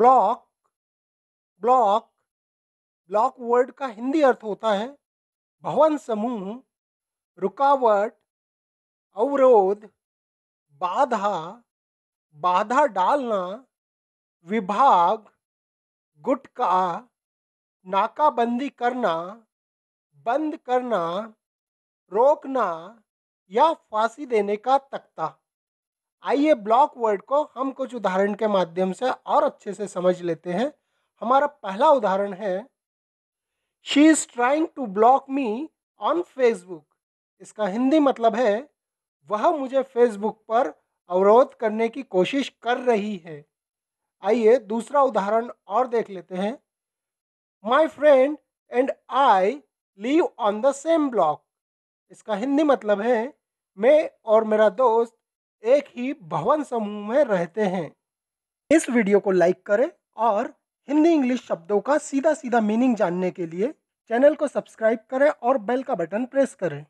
block block block word का हिंदी अर्थ होता है भवन समूह रुकावट अवरोध बाधा बाधा डालना विभाग गुटका नाकाबंदी करना बंद करना रोकना या फांसी देने का तख्ता आइए ब्लॉक वर्ड को हम कुछ उदाहरण के माध्यम से और अच्छे से समझ लेते हैं हमारा पहला उदाहरण है she is trying to block me on Facebook इसका हिंदी मतलब है वह मुझे फेसबुक पर अवरोध करने की कोशिश कर रही है आइए दूसरा उदाहरण और देख लेते हैं my friend and I live on the same block इसका हिंदी मतलब है मैं और मेरा दोस्त एक ही भवन समूह में रहते हैं इस वीडियो को लाइक करें और हिंदी इंग्लिश शब्दों का सीधा सीधा मीनिंग जानने के लिए चैनल को सब्सक्राइब करें और बेल का बटन प्रेस करें